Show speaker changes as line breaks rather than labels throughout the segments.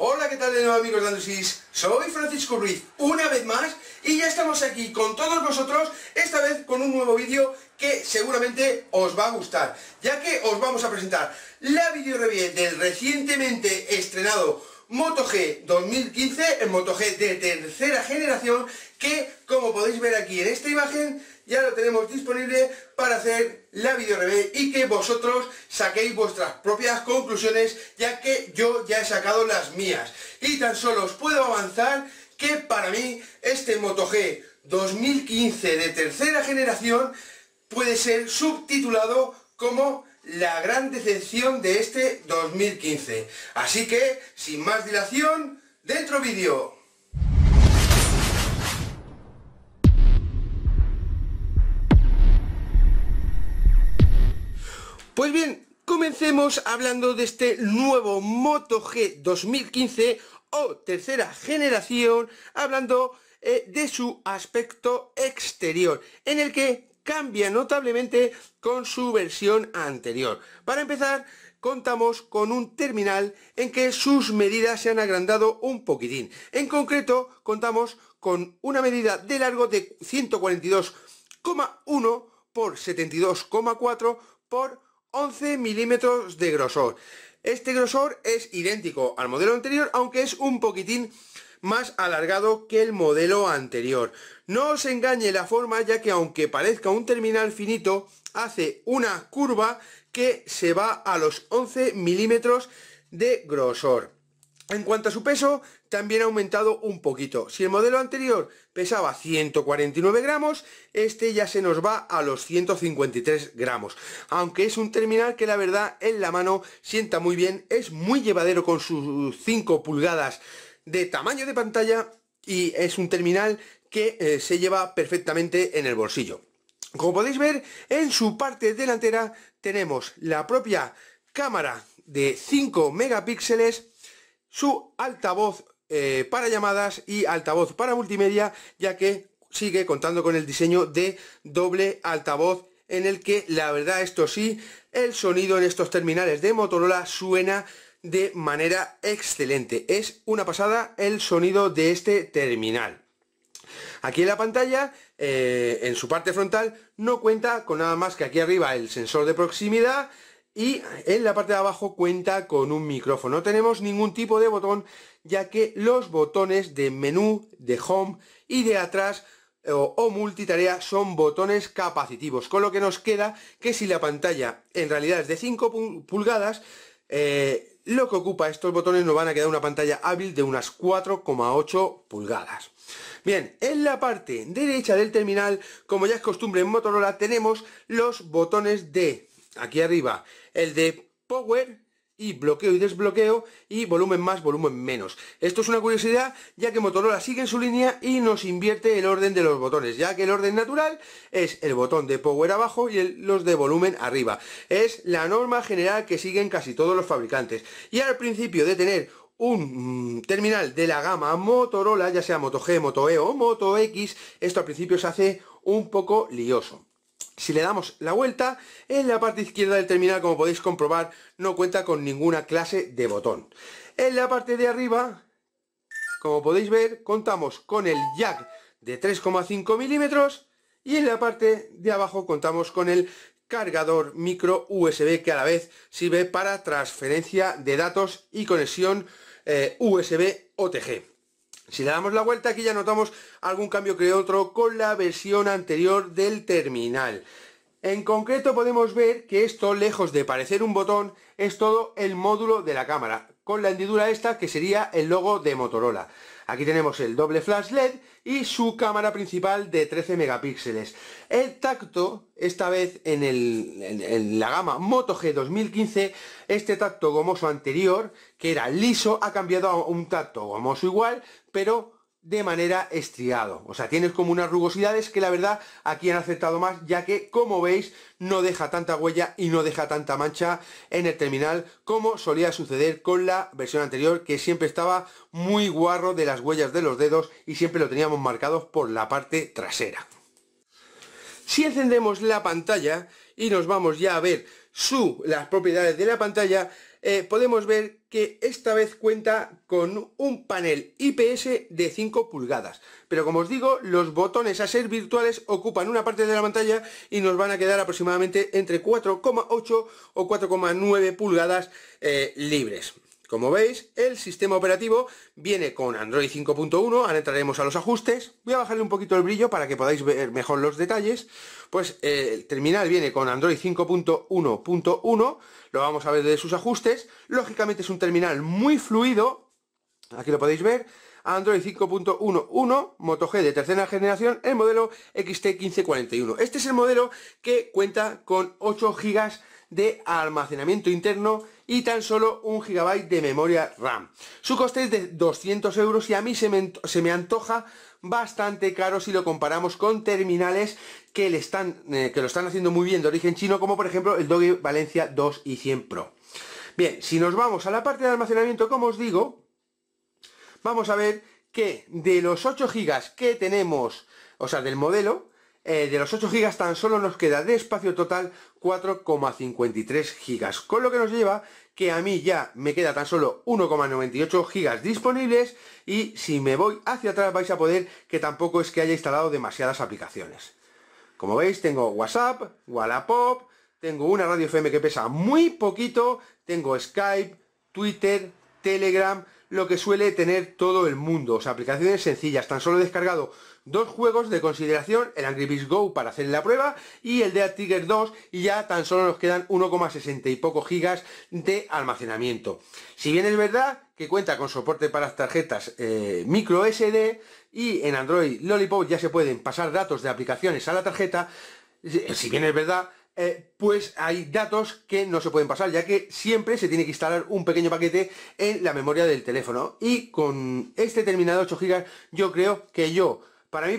Hola, ¿qué tal de nuevo amigos de Andusis? Soy Francisco Ruiz, una vez más, y ya estamos aquí con todos vosotros, esta vez con un nuevo vídeo que seguramente os va a gustar, ya que os vamos a presentar la video review del recientemente estrenado Moto G 2015, el Moto G de tercera generación, que como podéis ver aquí en esta imagen, ya lo tenemos disponible para hacer la revés y que vosotros saquéis vuestras propias conclusiones ya que yo ya he sacado las mías y tan solo os puedo avanzar que para mí este Moto G 2015 de tercera generación puede ser subtitulado como la gran decepción de este 2015 así que sin más dilación dentro vídeo Pues bien, comencemos hablando de este nuevo Moto G 2015 o tercera generación, hablando eh, de su aspecto exterior, en el que cambia notablemente con su versión anterior. Para empezar, contamos con un terminal en que sus medidas se han agrandado un poquitín. En concreto, contamos con una medida de largo de 142,1 por 72,4 por 11 milímetros de grosor. Este grosor es idéntico al modelo anterior, aunque es un poquitín más alargado que el modelo anterior. No os engañe la forma, ya que aunque parezca un terminal finito, hace una curva que se va a los 11 milímetros de grosor. En cuanto a su peso, también ha aumentado un poquito. Si el modelo anterior pesaba 149 gramos, este ya se nos va a los 153 gramos. Aunque es un terminal que la verdad en la mano sienta muy bien, es muy llevadero con sus 5 pulgadas de tamaño de pantalla y es un terminal que eh, se lleva perfectamente en el bolsillo. Como podéis ver, en su parte delantera tenemos la propia cámara de 5 megapíxeles su altavoz eh, para llamadas y altavoz para multimedia, ya que sigue contando con el diseño de doble altavoz en el que la verdad esto sí, el sonido en estos terminales de Motorola suena de manera excelente. Es una pasada el sonido de este terminal. Aquí en la pantalla, eh, en su parte frontal, no cuenta con nada más que aquí arriba el sensor de proximidad, y en la parte de abajo cuenta con un micrófono. No tenemos ningún tipo de botón, ya que los botones de menú, de home y de atrás eh, o, multitarea son botones capacitivos, con lo que nos queda que si la pantalla en realidad es de 5 pulgadas, eh, lo que ocupa estos botones nos van a quedar una pantalla hábil de unas 4,8 pulgadas. Bien, en la parte derecha del terminal, como ya es costumbre en Motorola, tenemos los botones de aquí arriba, el de Power y bloqueo y desbloqueo y volumen más, volumen menos. Esto es una curiosidad ya que Motorola sigue en su línea y nos invierte el orden de los botones, ya que el orden natural es el botón de power abajo y los de volumen arriba. Es la norma general que siguen casi todos los fabricantes. Y al principio de tener un mm, terminal de la gama Motorola, ya sea Moto G, Moto E o Moto X, esto al principio se hace un poco lioso. Si le damos la vuelta, en la parte izquierda del terminal, como podéis comprobar, no cuenta con ninguna clase de botón. En la parte de arriba, como podéis ver, contamos con el jack de 3,5 milímetros y en la parte de abajo contamos con el cargador micro USB que a la vez sirve para transferencia de datos y conexión eh, USB OTG. Si le damos la vuelta aquí ya notamos algún cambio que otro con la versión anterior del terminal. En concreto podemos ver que esto, lejos de parecer un botón, es todo el módulo de la cámara, con la hendidura esta que sería el logo de Motorola. Aquí tenemos el doble flash LED y su cámara principal de 13 megapíxeles. El tacto, esta vez en, la gama Moto G 2015, este tacto gomoso anterior, que era liso, ha cambiado a un tacto gomoso igual, pero de manera estriado. O sea, tienes como unas rugosidades que la verdad aquí han aceptado más, ya que como veis no deja tanta huella y no deja tanta mancha en el terminal como solía suceder con la versión anterior, que siempre estaba muy guarro de las huellas de los dedos y siempre lo teníamos marcado por la parte trasera. Si encendemos la pantalla y nos vamos ya a ver su, las propiedades de la pantalla, eh, podemos ver que esta vez cuenta con un panel IPS de 5 pulgadas. Pero como os digo, los botones a ser virtuales ocupan una parte de la pantalla y nos van a quedar aproximadamente entre 4,8 o 4,9 pulgadas eh, libres. Como veis, el sistema operativo viene con Android 5.1, ahora entraremos a los ajustes, voy a bajarle un poquito el brillo para que podáis ver mejor los detalles, pues eh, el terminal viene con Android 5.1.1, lo vamos a ver de sus ajustes, lógicamente es un terminal muy fluido, aquí lo podéis ver, Android 5.1.1, Moto G de tercera generación, el modelo XT1541. Este es el modelo que cuenta con 8 GB de almacenamiento interno y tan solo un gigabyte de memoria RAM. Su coste es de 200 euros y a mí se me, antoja bastante caro si lo comparamos con terminales que, le están, eh, que lo están haciendo muy bien de origen chino, como por ejemplo el Doge Valencia 2 y 100 Pro. Bien, si nos vamos a la parte de almacenamiento, como os digo, vamos a ver que de los 8 GB que tenemos, o sea, del modelo, eh, de los 8 GB tan solo nos queda de espacio total 4,53 GB, con lo que nos lleva que a mí ya me queda tan solo 1,98 GB disponibles y si me voy hacia atrás vais a poder que tampoco es que haya instalado demasiadas aplicaciones. Como veis tengo WhatsApp, Wallapop, tengo una radio FM que pesa muy poquito, tengo Skype, Twitter, Telegram, lo que suele tener todo el mundo, o sea, aplicaciones sencillas, tan solo he descargado dos juegos de consideración, el Angry Birds Go para hacer la prueba y el Dead Tiger 2 y ya tan solo nos quedan 1,60 y poco gigas de almacenamiento. Si bien es verdad que cuenta con soporte para tarjetas eh, micro SD y en Android Lollipop ya se pueden pasar datos de aplicaciones a la tarjeta, eh, si bien es verdad eh, pues hay datos que no se pueden pasar, ya que siempre se tiene que instalar un pequeño paquete en la memoria del teléfono. Y con este terminado 8 GB, yo creo que yo, para mí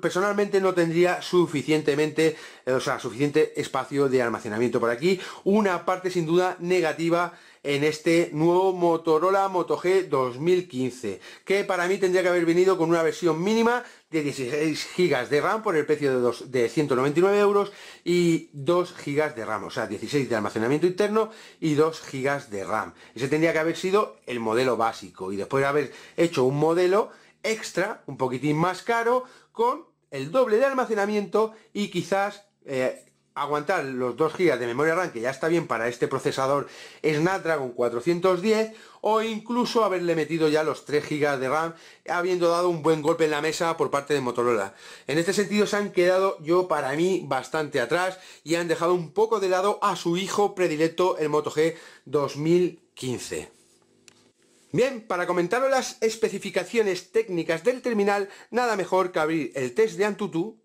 personalmente no tendría suficientemente, eh, o sea, suficiente espacio de almacenamiento por aquí. Una parte sin duda negativa en este nuevo Motorola Moto G 2015, que para mí tendría que haber venido con una versión mínima de 16 GB de RAM por el precio de, de 199 euros y 2 GB de RAM, o sea, 16 de almacenamiento interno y 2 gigas de RAM. Ese tendría que haber sido el modelo básico y después de haber hecho un modelo extra, un poquitín más caro, con el doble de almacenamiento y quizás eh, aguantar los 2 GB de memoria RAM, que ya está bien para este procesador Snapdragon 410, o incluso haberle metido ya los 3 GB de RAM, habiendo dado un buen golpe en la mesa por parte de Motorola. En este sentido se han quedado yo para mí bastante atrás y han dejado un poco de lado a su hijo predilecto, el Moto G 2015. Bien, para comentaros las especificaciones técnicas del terminal, nada mejor que abrir el test de Antutu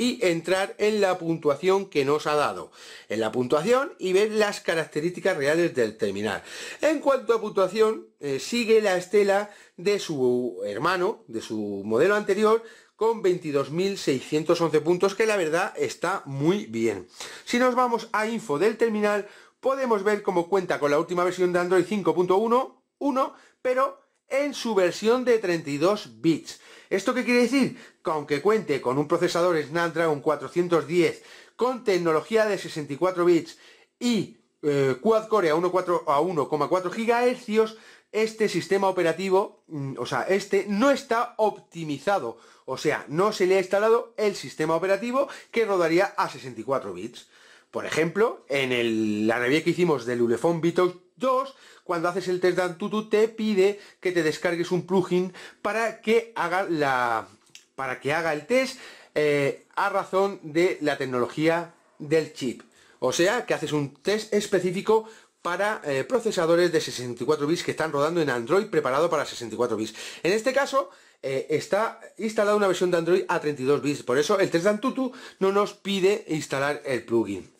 y entrar en la puntuación que nos ha dado. En la puntuación y ver las características reales del terminal. En cuanto a puntuación, eh, sigue la estela de su hermano, de su modelo anterior, con 22.611 puntos, que la verdad está muy bien. Si nos vamos a info del terminal, podemos ver cómo cuenta con la última versión de Android 5.1, pero en su versión de 32 bits. ¿Esto qué quiere decir? Que aunque cuente con un procesador Snapdragon 410 con tecnología de 64 bits y eh, quad core a 1,4 GHz, este sistema operativo, mm, o sea, este no está optimizado, o sea, no se le ha instalado el sistema operativo que rodaría a 64 bits. Por ejemplo, en la review que hicimos del Ulefone Vito Dos, cuando haces el test de Antutu te pide que te descargues un plugin para que haga la para que haga el test eh, a razón de la tecnología del chip. O sea, que haces un test específico para eh, procesadores de 64 bits que están rodando en Android preparado para 64 bits. En este caso, eh, está instalada una versión de Android a 32 bits. Por eso el test de Antutu no nos pide instalar el plugin.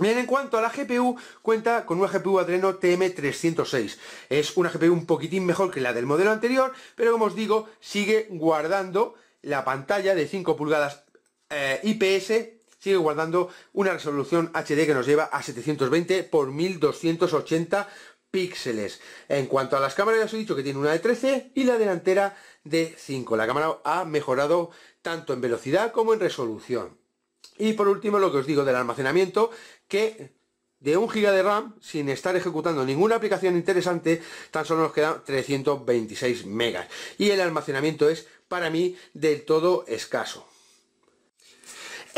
Bien, en cuanto a la GPU, cuenta con una GPU Adreno TM306. Es una GPU un poquitín mejor que la del modelo anterior, pero como os digo, sigue guardando la pantalla de 5 pulgadas eh, IPS, sigue guardando una resolución HD que nos lleva a 720 x 1280 píxeles. En cuanto a las cámaras, ya os he dicho que tiene una de 13 y la delantera de 5. La cámara ha mejorado tanto en velocidad como en resolución. Y por último, lo que os digo del almacenamiento, que de un GB de RAM, sin estar ejecutando ninguna aplicación interesante, tan solo nos quedan 326 megas. Y el almacenamiento es, para mí, del todo escaso.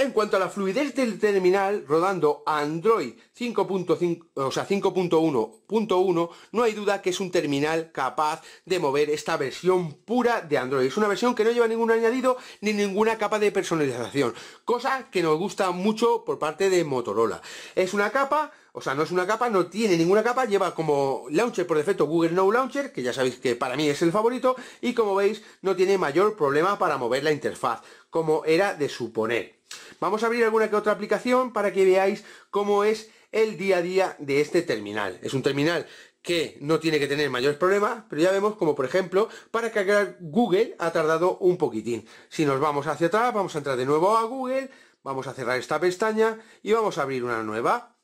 En cuanto a la fluidez del terminal rodando Android 5.5, o sea, 5.1.1, no hay duda que es un terminal capaz de mover esta versión pura de Android. Es una versión que no lleva ningún añadido ni ninguna capa de personalización, cosa que nos gusta mucho por parte de Motorola. Es una capa o sea, no es una capa, no tiene ninguna capa, lleva como launcher por defecto Google Now Launcher, que ya sabéis que para mí es el favorito, y como veis, no tiene mayor problema para mover la interfaz, como era de suponer. Vamos a abrir alguna que otra aplicación para que veáis cómo es el día a día de este terminal. Es un terminal que no tiene que tener mayores problemas, pero ya vemos como por ejemplo para cargar Google ha tardado un poquitín. Si nos vamos hacia atrás, vamos a entrar de nuevo a Google, vamos a cerrar esta pestaña y vamos a abrir una nueva.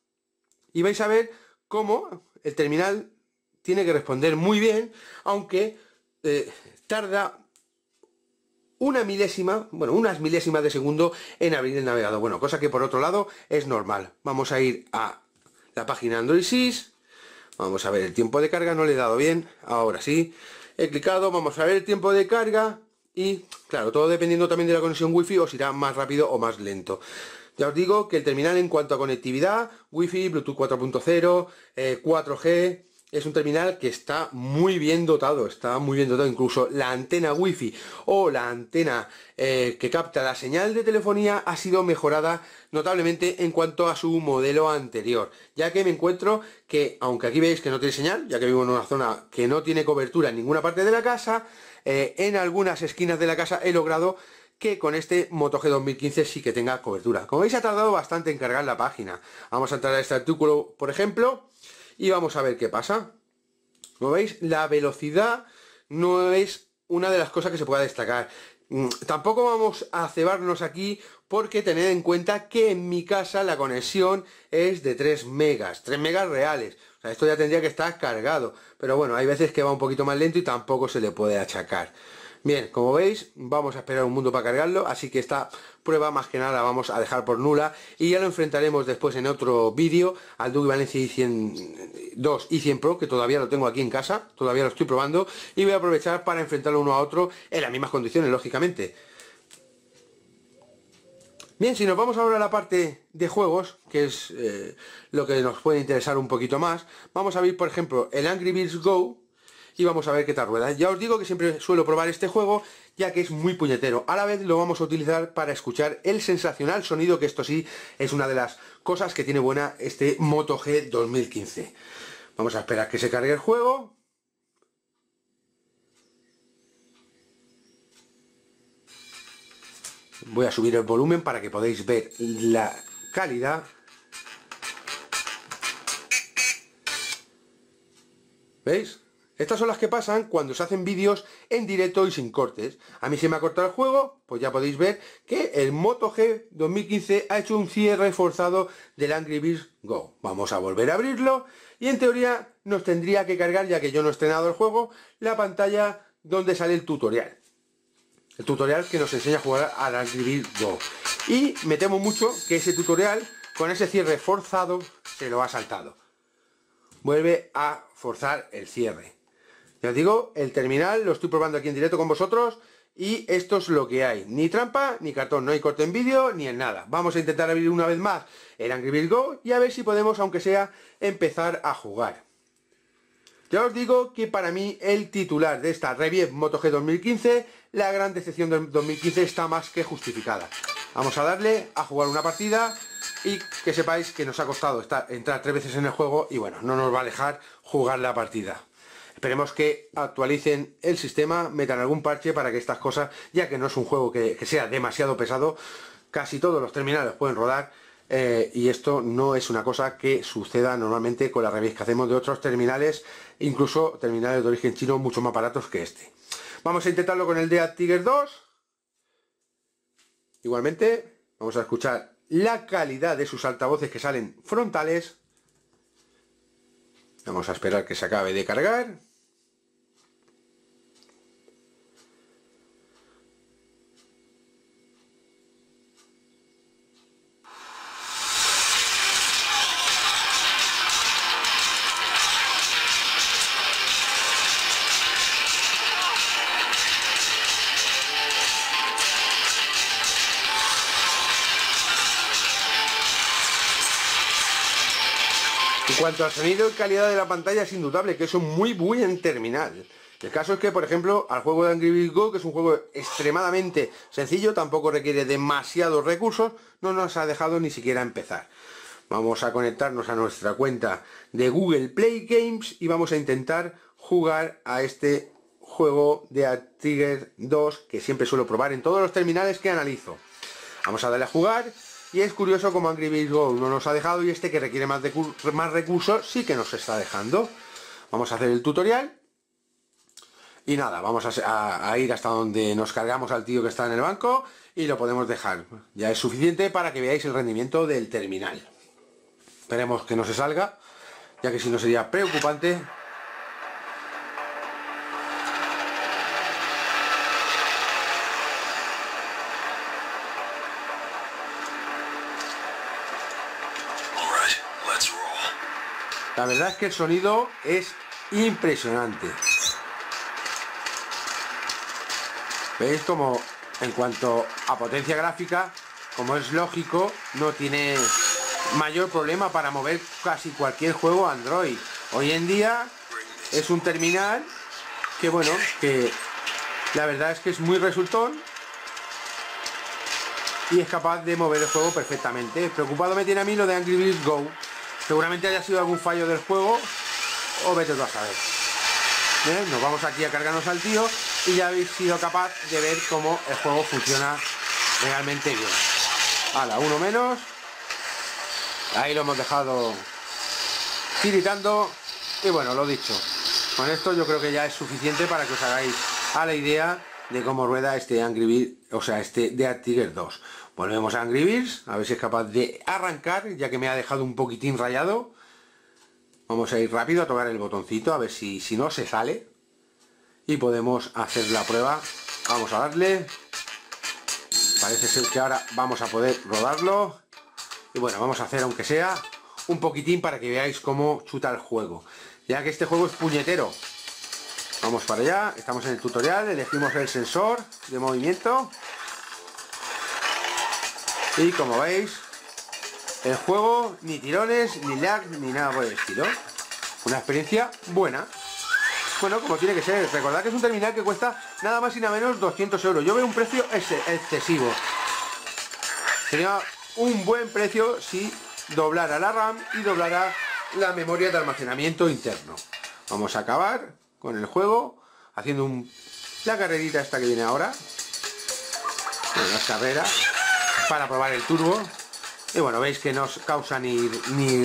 Y vais a ver cómo el terminal tiene que responder muy bien, aunque eh, tarda una milésima, bueno, unas milésimas de segundo en abrir el navegador. Bueno, cosa que por otro lado es normal. Vamos a ir a la página Android 6. Vamos a ver el tiempo de carga, no le he dado bien. Ahora sí. He clicado, vamos a ver el tiempo de carga. Y claro, todo dependiendo también de la conexión wifi os irá más rápido o más lento. Ya os digo que el terminal en cuanto a conectividad, wifi, Bluetooth 4.0, 4G, es un terminal que está muy bien dotado, está muy bien dotado, incluso la antena wifi o la antena eh, que capta la señal de telefonía ha sido mejorada notablemente en cuanto a su modelo anterior, ya que me encuentro que, aunque aquí veis que no tiene señal, ya que vivo en una zona que no tiene cobertura en ninguna parte de la casa, eh, en algunas esquinas de la casa he logrado que con este Moto G 2015 sí que tenga cobertura. Como veis ha tardado bastante en cargar la página. Vamos a entrar a este artículo, por ejemplo, y vamos a ver qué pasa. Como veis, la velocidad no es una de las cosas que se pueda destacar. Mm, tampoco vamos a cebarnos aquí porque tened en cuenta que en mi casa la conexión es de 3 megas, 3 megas reales. esto ya tendría que estar cargado. Pero bueno, hay veces que va un poquito más lento y tampoco se le puede achacar. Bien, como veis, vamos a esperar un mundo para cargarlo, así que esta prueba más que nada vamos a dejar por nula y ya lo enfrentaremos después en otro vídeo al Duke Valencia 100, 2 y 100 Pro, que todavía lo tengo aquí en casa, todavía lo estoy probando y voy a aprovechar para enfrentarlo uno a otro en las mismas condiciones, lógicamente. Bien, si nos vamos ahora a la parte de juegos, que es eh, lo que nos puede interesar un poquito más, vamos a ver, por ejemplo, el Angry Birds Go, y vamos a ver qué tal rueda. Ya os digo que siempre suelo probar este juego ya que es muy puñetero. A la vez lo vamos a utilizar para escuchar el sensacional sonido que esto sí es una de las cosas que tiene buena este Moto G 2015. Vamos a esperar que se cargue el juego. Voy a subir el volumen para que podáis ver la calidad ¿Veis? Estas son las que pasan cuando se hacen vídeos en directo y sin cortes. A mí se me ha cortado el juego, pues ya podéis ver que el Moto G 2015 ha hecho un cierre forzado del Angry Birds Go. Vamos a volver a abrirlo y en teoría nos tendría que cargar, ya que yo no he estrenado el juego, la pantalla donde sale el tutorial. El tutorial que nos enseña a jugar al Angry Birds Go. Y me temo mucho que ese tutorial, con ese cierre forzado, se lo ha saltado. Vuelve a forzar el cierre. Ya os digo, el terminal lo estoy probando aquí en directo con vosotros y esto es lo que hay. Ni trampa, ni cartón, no hay corte en vídeo, ni en nada. Vamos a intentar abrir una vez más el Angry Birds Go y a ver si podemos, aunque sea, empezar a jugar. Ya os digo que para mí el titular de esta Revive Moto G 2015, la gran decepción del 2015 está más que justificada. Vamos a darle a jugar una partida y que sepáis que nos ha costado entrar tres veces en el juego y bueno, no nos va a dejar jugar la partida. Esperemos que actualicen el sistema, metan algún parche para que estas cosas, ya que no es un juego que, sea demasiado pesado, casi todos los terminales pueden rodar eh, y esto no es una cosa que suceda normalmente con la revés que hacemos de otros terminales, incluso terminales de origen chino mucho más baratos que este. Vamos a intentarlo con el de Tiger 2. Igualmente, vamos a escuchar la calidad de sus altavoces que salen frontales. Vamos a esperar que se acabe de cargar. cuanto al sonido y calidad de la pantalla es indudable que es un muy buen terminal. El caso es que, por ejemplo, al juego de Angry Birds Go, que es un juego extremadamente sencillo, tampoco requiere demasiados recursos, no nos ha dejado ni siquiera empezar. Vamos a conectarnos a nuestra cuenta de Google Play Games y vamos a intentar jugar a este juego de Tiger 2 que siempre suelo probar en todos los terminales que analizo. Vamos a darle a jugar y es curioso como Angry Birds no nos ha dejado y este que requiere más, más recursos sí que nos está dejando. Vamos a hacer el tutorial. Y nada, vamos a, ir hasta donde nos cargamos al tío que está en el banco y lo podemos dejar. Ya es suficiente para que veáis el rendimiento del terminal. Esperemos que no se salga, ya que si no sería preocupante La verdad es que el sonido es impresionante. ¿Veis como en cuanto a potencia gráfica, como es lógico, no tiene mayor problema para mover casi cualquier juego Android. Hoy en día es un terminal que bueno, que la verdad es que es muy resultón y es capaz de mover el juego perfectamente. Preocupado me tiene a mí lo de Angry Birds Go. Seguramente haya sido algún fallo del juego o vete a saber. ¿Eh? nos vamos aquí a cargarnos al tío y ya habéis sido capaz de ver cómo el juego funciona realmente bien. la uno menos. Ahí lo hemos dejado tiritando. Y bueno, lo dicho. Con esto yo creo que ya es suficiente para que os hagáis a la idea de cómo rueda este Angry Bird, o sea, este Dead Tiger 2. Volvemos a Angry Birds, a ver si es capaz de arrancar, ya que me ha dejado un poquitín rayado. Vamos a ir rápido a tocar el botoncito, a ver si, si no se sale. Y podemos hacer la prueba. Vamos a darle. Parece ser que ahora vamos a poder rodarlo. Y bueno, vamos a hacer aunque sea un poquitín para que veáis cómo chuta el juego. Ya que este juego es puñetero. Vamos para allá, estamos en el tutorial, elegimos el sensor de movimiento. Y como veis, el juego ni tirones, ni lag, ni nada por el estilo. Una experiencia buena. Bueno, como tiene que ser, recordad que es un terminal que cuesta nada más y nada menos 200 euros. Yo veo un precio ese, excesivo. Sería un buen precio si doblara la RAM y doblara la memoria de almacenamiento interno. Vamos a acabar con el juego haciendo un... la carrerita esta que viene ahora. las carreras para probar el turbo y bueno, veis que no causa ni,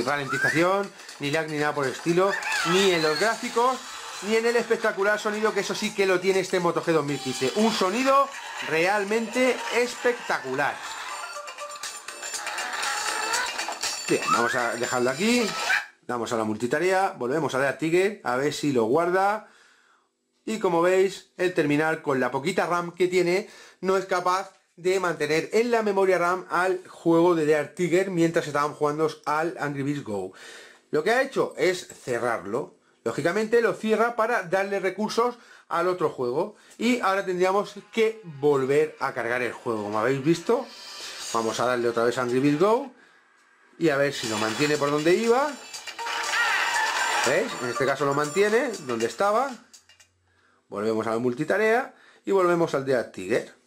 ralentización, ni lag, ni nada por el estilo, ni en los gráficos, ni en el espectacular sonido, que eso sí que lo tiene este Moto G 2015. Un sonido realmente espectacular. Bien, vamos a dejarlo aquí. Damos a la multitarea, volvemos a dar Tiger, a ver si lo guarda. Y como veis, el terminal con la poquita RAM que tiene, no es capaz de mantener en la memoria RAM al juego de The Tiger mientras estaban jugando al Angry Birds Go. Lo que ha hecho es cerrarlo. Lógicamente lo cierra para darle recursos al otro juego. Y ahora tendríamos que volver a cargar el juego. Como habéis visto, vamos a darle otra vez a Angry Birds Go. Y a ver si lo mantiene por donde iba. ¿Veis? En este caso lo mantiene donde estaba. Volvemos a la multitarea y volvemos al Dead Tiger.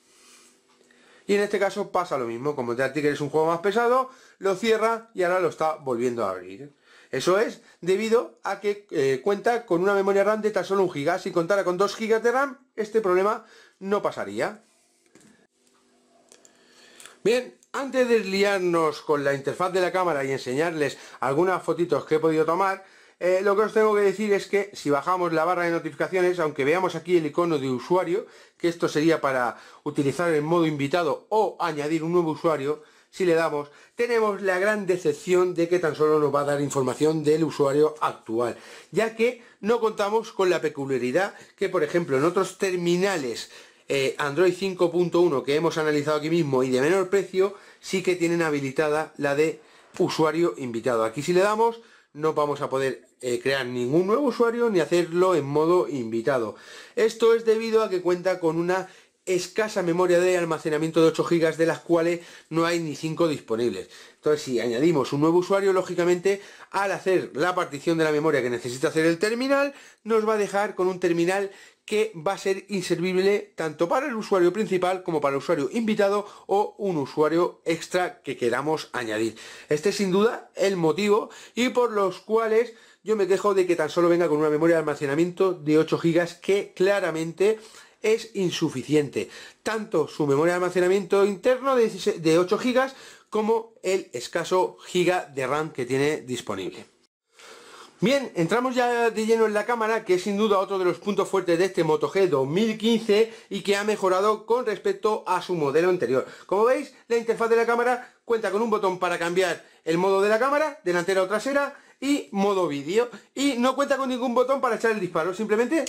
Y en este caso pasa lo mismo, como ti que es un juego más pesado, lo cierra y ahora lo está volviendo a abrir. Eso es debido a que eh, cuenta con una memoria RAM de tan solo un GB. Si contara con 2 GB de RAM, este problema no pasaría. Bien, antes de liarnos con la interfaz de la cámara y enseñarles algunas fotitos que he podido tomar, eh, lo que os tengo que decir es que si bajamos la barra de notificaciones, aunque veamos aquí el icono de usuario, que esto sería para utilizar el modo invitado o añadir un nuevo usuario, si le damos, tenemos la gran decepción de que tan solo nos va a dar información del usuario actual, ya que no contamos con la peculiaridad que, por ejemplo, en otros terminales eh, Android 5.1 que hemos analizado aquí mismo y de menor precio, sí que tienen habilitada la de usuario invitado. Aquí si le damos no vamos a poder eh, crear ningún nuevo usuario ni hacerlo en modo invitado. Esto es debido a que cuenta con una escasa memoria de almacenamiento de 8 GB de las cuales no hay ni 5 disponibles. Entonces si añadimos un nuevo usuario, lógicamente al hacer la partición de la memoria que necesita hacer el terminal, nos va a dejar con un terminal que va a ser inservible tanto para el usuario principal como para el usuario invitado o un usuario extra que queramos añadir. Este es sin duda el motivo y por los cuales yo me quejo de que tan solo venga con una memoria de almacenamiento de 8 GB que claramente es insuficiente. Tanto su memoria de almacenamiento interno de 8 GB como el escaso giga de RAM que tiene disponible. Bien, entramos ya de lleno en la cámara, que es sin duda otro de los puntos fuertes de este Moto G 2015 y que ha mejorado con respecto a su modelo anterior. Como veis, la interfaz de la cámara cuenta con un botón para cambiar el modo de la cámara, delantera o trasera, y modo vídeo. Y no cuenta con ningún botón para echar el disparo, simplemente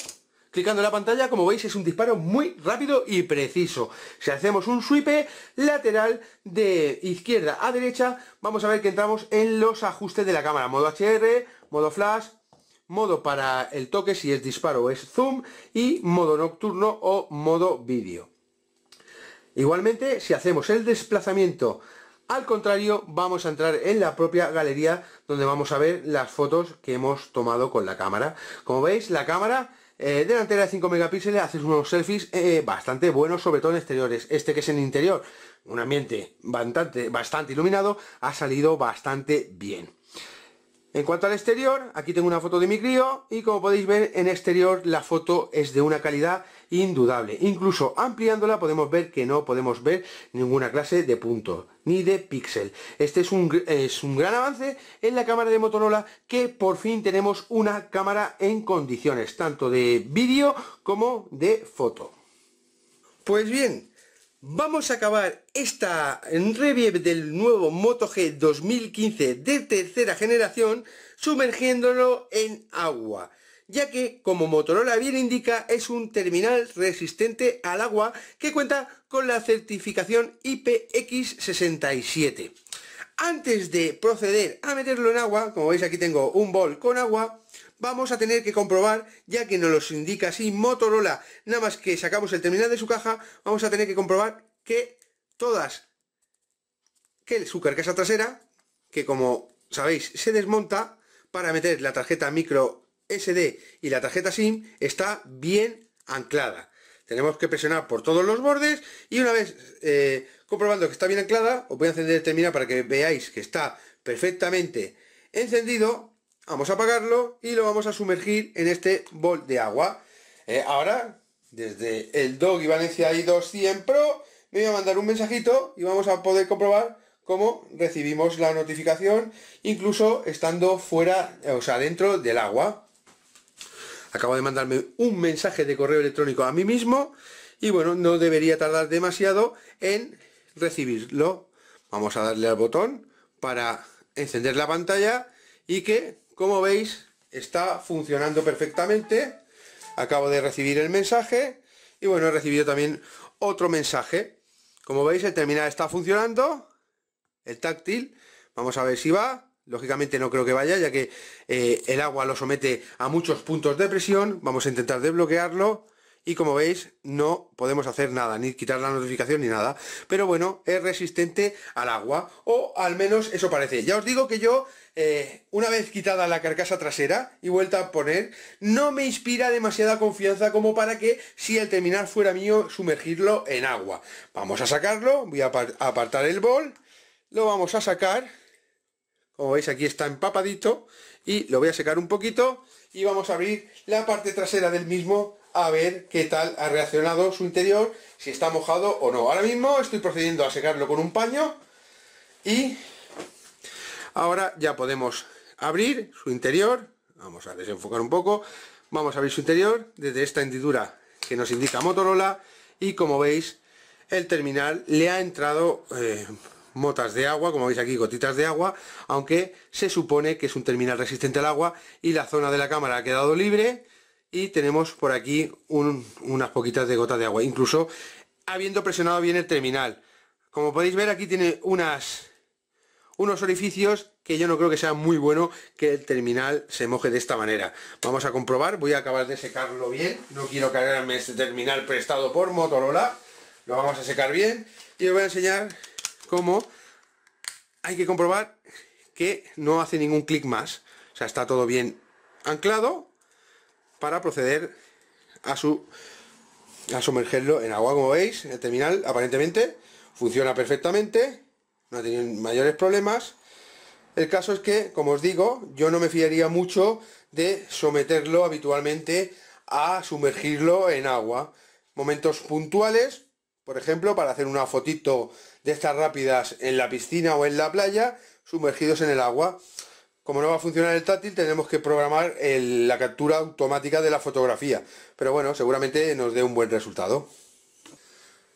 Clicando la pantalla, como veis, es un disparo muy rápido y preciso. Si hacemos un swipe lateral de izquierda a derecha, vamos a ver que entramos en los ajustes de la cámara. Modo HR, modo flash, modo para el toque, si es disparo o es zoom, y modo nocturno o modo vídeo. Igualmente, si hacemos el desplazamiento al contrario, vamos a entrar en la propia galería donde vamos a ver las fotos que hemos tomado con la cámara. Como veis, la cámara eh, delantera de 5 megapíxeles, haces unos selfies eh, bastante buenos, sobre todo en exteriores. Este que es en interior, un ambiente bastante, bastante iluminado, ha salido bastante bien. En cuanto al exterior, aquí tengo una foto de mi crío y como podéis ver en exterior la foto es de una calidad indudable. Incluso ampliándola podemos ver que no podemos ver ninguna clase de punto ni de píxel. Este es un, es un gran avance en la cámara de Motorola que por fin tenemos una cámara en condiciones, tanto de vídeo como de foto. Pues bien, Vamos a acabar esta review del nuevo Moto G 2015 de tercera generación sumergiéndolo en agua ya que, como Motorola bien indica, es un terminal resistente al agua que cuenta con la certificación IPX67. Antes de proceder a meterlo en agua, como veis aquí tengo un bol con agua, vamos a tener que comprobar, ya que nos lo indica así Motorola, nada más que sacamos el terminal de su caja, vamos a tener que comprobar que todas, que su carcasa trasera, que como sabéis se desmonta, para meter la tarjeta micro SD y la tarjeta SIM está bien anclada. Tenemos que presionar por todos los bordes y una vez eh, comprobando que está bien anclada, os voy a encender el terminal para que veáis que está perfectamente encendido. Vamos a apagarlo y lo vamos a sumergir en este bol de agua. Eh, ahora, desde el DOG Valencia i200 Pro, me voy a mandar un mensajito y vamos a poder comprobar cómo recibimos la notificación, incluso estando fuera, o sea, dentro del agua. Acabo de mandarme un mensaje de correo electrónico a mí mismo y bueno, no debería tardar demasiado en recibirlo. Vamos a darle al botón para encender la pantalla y que, como veis, está funcionando perfectamente. Acabo de recibir el mensaje y bueno, he recibido también otro mensaje. Como veis, el terminal está funcionando, el táctil. Vamos a ver si va. Lógicamente no creo que vaya, ya que eh, el agua lo somete a muchos puntos de presión. Vamos a intentar desbloquearlo. Y como veis, no podemos hacer nada, ni quitar la notificación ni nada. Pero bueno, es resistente al agua. O al menos eso parece. Ya os digo que yo, eh, una vez quitada la carcasa trasera y vuelta a poner, no me inspira demasiada confianza como para que, si el terminal fuera mío, sumergirlo en agua. Vamos a sacarlo. Voy a apartar el bol. Lo vamos a sacar como veis aquí está empapadito y lo voy a secar un poquito y vamos a abrir la parte trasera del mismo a ver qué tal ha reaccionado su interior, si está mojado o no. Ahora mismo estoy procediendo a secarlo con un paño y ahora ya podemos abrir su interior. Vamos a desenfocar un poco. Vamos a abrir su interior desde esta hendidura que nos indica Motorola y como veis el terminal le ha entrado eh, motas de agua, como veis aquí, gotitas de agua, aunque se supone que es un terminal resistente al agua y la zona de la cámara ha quedado libre y tenemos por aquí unas poquitas de gotas de agua, incluso habiendo presionado bien el terminal. Como podéis ver aquí tiene unas, unos orificios que yo no creo que sea muy bueno que el terminal se moje de esta manera. Vamos a comprobar, voy a acabar de secarlo bien, no quiero cargarme este terminal prestado por Motorola, lo vamos a secar bien y os voy a enseñar como hay que comprobar que no hace ningún clic más. O sea, está todo bien anclado para proceder a su a sumergerlo en agua. Como veis, el terminal aparentemente funciona perfectamente, no ha tenido mayores problemas. El caso es que, como os digo, yo no me fiaría mucho de someterlo habitualmente a sumergirlo en agua. Momentos puntuales, por ejemplo, para hacer una fotito de estas rápidas en la piscina o en la playa, sumergidos en el agua. Como no va a funcionar el táctil, tenemos que programar la captura automática de la fotografía. Pero bueno, seguramente nos dé un buen resultado.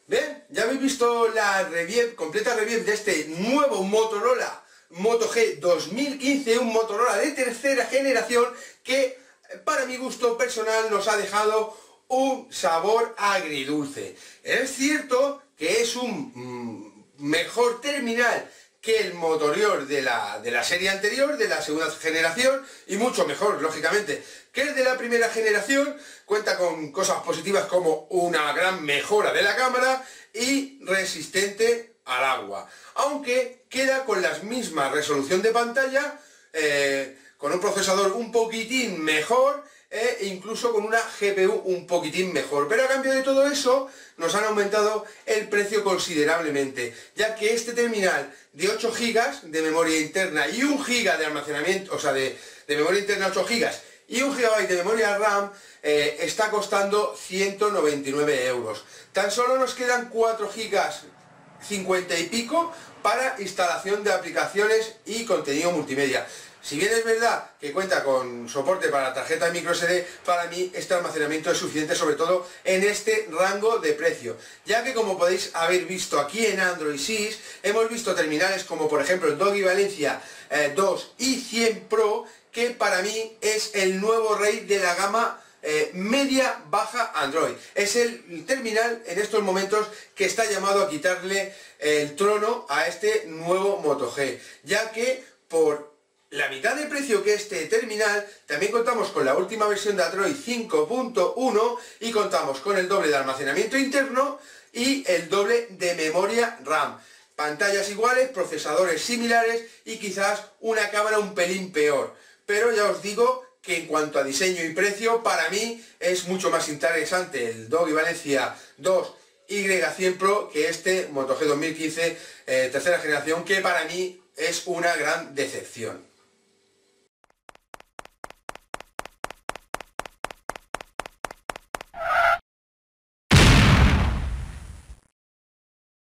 Bien, ya habéis visto la review, completa review de este nuevo Motorola Moto G 2015, un Motorola de tercera generación que eh, para mi gusto personal nos ha dejado un sabor agridulce. Es cierto que es un mm, mejor terminal que el motorior de la, de la serie anterior, de la segunda generación, y mucho mejor, lógicamente, que el de la primera generación. Cuenta con cosas positivas como una gran mejora de la cámara y resistente al agua. Aunque queda con la misma resolución de pantalla, eh, con un procesador un poquitín mejor e incluso con una GPU un poquitín mejor. Pero a cambio de todo eso, nos han aumentado el precio considerablemente, ya que este terminal de 8 GB de memoria interna y 1 GB de almacenamiento, o sea, de, memoria interna 8 GB y 1 GB de memoria RAM, eh, está costando 199 euros. Tan solo nos quedan 4 GB 50 y pico para instalación de aplicaciones y contenido multimedia. Si bien es verdad que cuenta con soporte para tarjeta micro SD, para mí este almacenamiento es suficiente sobre todo en este rango de precio, ya que como podéis haber visto aquí en Android 6, hemos visto terminales como por ejemplo el Doggy Valencia 2 eh, y 100 Pro, que para mí es el nuevo rey de la gama eh, media baja Android. Es el terminal en estos momentos que está llamado a quitarle el trono a este nuevo Moto G, ya que por la mitad de precio que este terminal, también contamos con la última versión de Android 5.1 y contamos con el doble de almacenamiento interno y el doble de memoria RAM. Pantallas iguales, procesadores similares y quizás una cámara un pelín peor. Pero ya os digo que en cuanto a diseño y precio, para mí es mucho más interesante el Doggy Valencia 2 Y100 Pro que este Moto G 2015 eh, tercera generación, que para mí es una gran decepción.